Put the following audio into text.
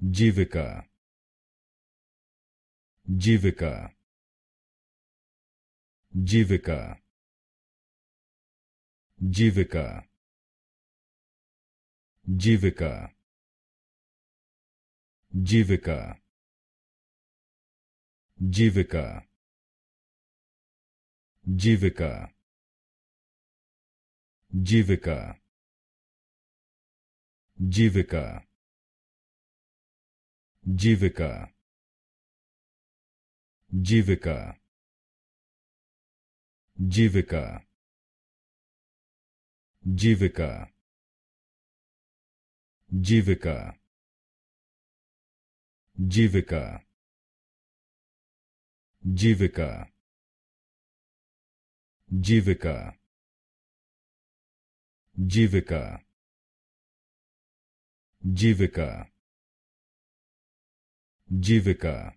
Jivika Jivika Jivika Jivika Jivika Jivika Jivika Jivika Jivika Jivika Jeevika Jeevika Jeevika Jeevika Jeevika Jeevika Jeevika Jeevika Jeevika Jeevika Dívica